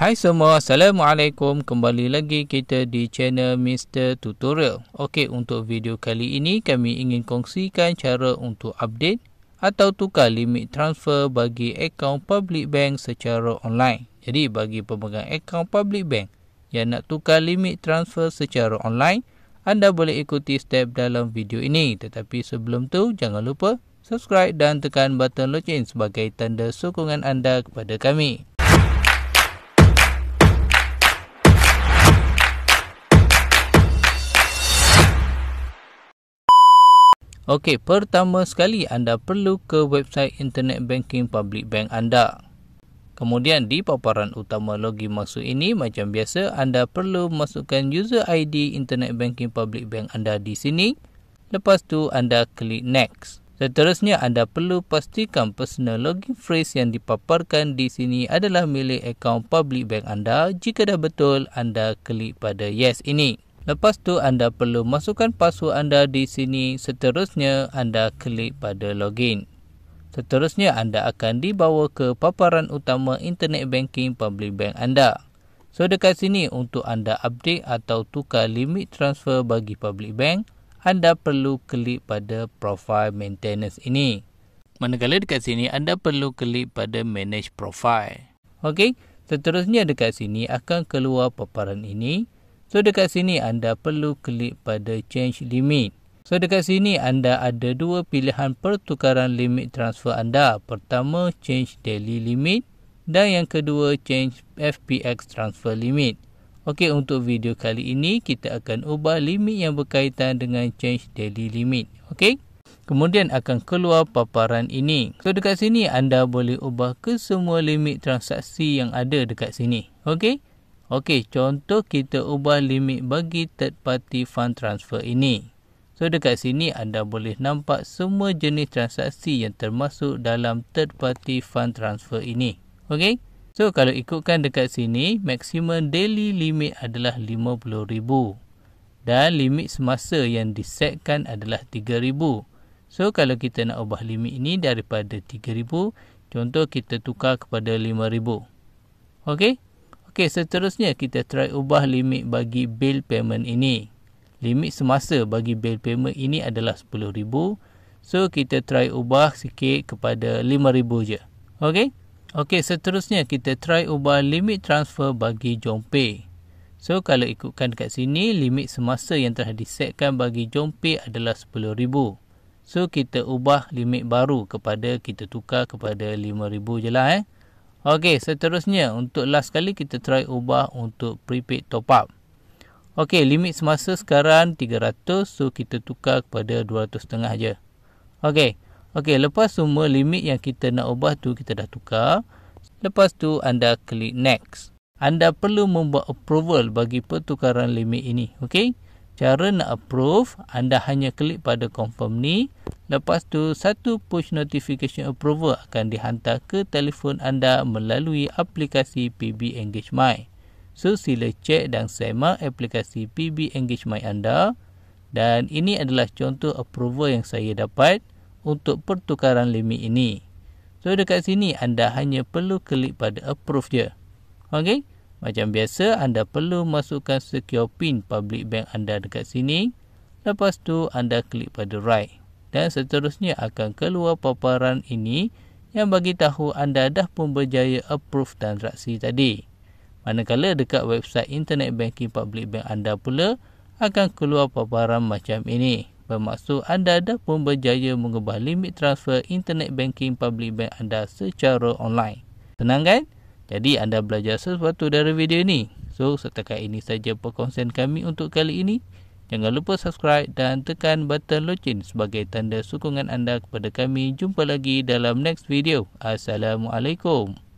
Hai semua, Assalamualaikum. Kembali lagi kita di channel Mr. Tutorial. Okey, untuk video kali ini kami ingin kongsikan cara untuk update atau tukar limit transfer bagi akaun public bank secara online. Jadi, bagi pemegang akaun public bank yang nak tukar limit transfer secara online, anda boleh ikuti step dalam video ini. Tetapi sebelum tu, jangan lupa subscribe dan tekan button lonceng sebagai tanda sokongan anda kepada kami. Okey, pertama sekali anda perlu ke website internet banking public bank anda. Kemudian di paparan utama login masuk ini, macam biasa anda perlu masukkan user ID internet banking public bank anda di sini. Lepas tu anda klik next. Seterusnya anda perlu pastikan personal login phrase yang dipaparkan di sini adalah milik akaun public bank anda. Jika dah betul, anda klik pada yes ini. Lepas tu anda perlu masukkan password anda di sini. Seterusnya anda klik pada login. Seterusnya anda akan dibawa ke paparan utama internet banking public bank anda. So dekat sini untuk anda update atau tukar limit transfer bagi public bank, anda perlu klik pada profile maintenance ini. Manakala dekat sini anda perlu klik pada manage profile. Okey, seterusnya dekat sini akan keluar paparan ini. So dekat sini anda perlu klik pada change limit. So dekat sini anda ada dua pilihan pertukaran limit transfer anda. Pertama change daily limit dan yang kedua change FPX transfer limit. Okey untuk video kali ini kita akan ubah limit yang berkaitan dengan change daily limit. Okey. Kemudian akan keluar paparan ini. So dekat sini anda boleh ubah ke semua limit transaksi yang ada dekat sini. Okey. Okey, contoh kita ubah limit bagi third party fund transfer ini. So dekat sini anda boleh nampak semua jenis transaksi yang termasuk dalam third party fund transfer ini. Okey. So kalau ikutkan dekat sini, maksimum daily limit adalah 50000 dan limit semasa yang disetkan adalah 3000. So kalau kita nak ubah limit ini daripada 3000, contoh kita tukar kepada 5000. Okey, Okey, seterusnya kita try ubah limit bagi bill payment ini. Limit semasa bagi bill payment ini adalah RM10,000. So, kita try ubah sikit kepada RM5,000 je. Okey? Okey, seterusnya kita try ubah limit transfer bagi JomPay. So, kalau ikutkan kat sini, limit semasa yang telah disetkan bagi JomPay adalah RM10,000. So, kita ubah limit baru kepada, kita tukar kepada RM5,000 je lah eh. Okey, seterusnya untuk last kali kita try ubah untuk prepaid top up. Okey, limit semasa sekarang 300, so kita tukar kepada 200 setengah aje. Okey. Okey, lepas semua limit yang kita nak ubah tu kita dah tukar. Lepas tu anda klik next. Anda perlu membuat approval bagi pertukaran limit ini, okey? cara nak approve anda hanya klik pada confirm ni lepas tu satu push notification approval akan dihantar ke telefon anda melalui aplikasi PB Engage My so sila check dan semak aplikasi PB Engage My anda dan ini adalah contoh approval yang saya dapat untuk pertukaran limit ini so dekat sini anda hanya perlu klik pada approve je Okay? Macam biasa, anda perlu masukkan secure pin public bank anda dekat sini. Lepas tu anda klik pada right. Dan seterusnya akan keluar paparan ini yang bagi tahu anda dah pun berjaya approve transaksi tadi. Manakala dekat website internet banking public bank anda pula akan keluar paparan macam ini. Bermaksud anda dah pun berjaya mengubah limit transfer internet banking public bank anda secara online. Tenang kan? Jadi anda belajar sesuatu dari video ini. So setakat ini saja perkongsian kami untuk kali ini. Jangan lupa subscribe dan tekan button loceng sebagai tanda sokongan anda kepada kami. Jumpa lagi dalam next video. Assalamualaikum.